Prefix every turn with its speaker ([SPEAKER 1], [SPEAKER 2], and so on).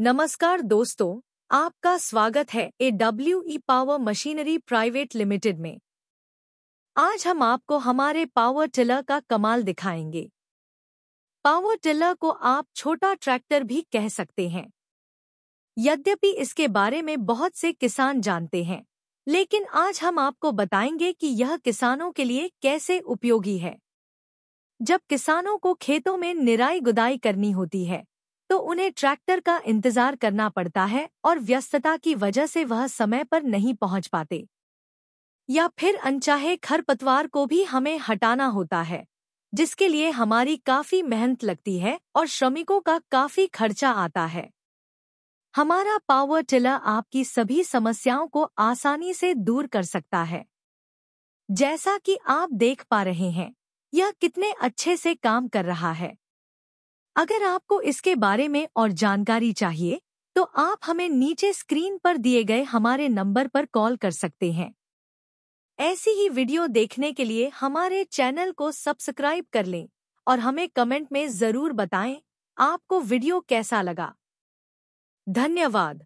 [SPEAKER 1] नमस्कार दोस्तों आपका स्वागत है A W E power machinery private limited में आज हम आपको हमारे पावर टिलर का कमाल दिखाएंगे पावर टिलर को आप छोटा ट्रैक्टर भी कह सकते हैं यद्यपि इसके बारे में बहुत से किसान जानते हैं लेकिन आज हम आपको बताएंगे कि यह किसानों के लिए कैसे उपयोगी है जब किसानों को खेतों में निराई गुदाई करनी होती है तो उन्हें ट्रैक्टर का इंतजार करना पड़ता है और व्यस्तता की वजह से वह समय पर नहीं पहुंच पाते या फिर अनचाहे खरपतवार को भी हमें हटाना होता है जिसके लिए हमारी काफी मेहनत लगती है और श्रमिकों का काफी खर्चा आता है हमारा पावर टिलर आपकी सभी समस्याओं को आसानी से दूर कर सकता है जैसा कि आप देख पा रहे हैं यह कितने अच्छे से काम कर रहा है अगर आपको इसके बारे में और जानकारी चाहिए तो आप हमें नीचे स्क्रीन पर दिए गए हमारे नंबर पर कॉल कर सकते हैं ऐसी ही वीडियो देखने के लिए हमारे चैनल को सब्सक्राइब कर लें और हमें कमेंट में ज़रूर बताएं आपको वीडियो कैसा लगा धन्यवाद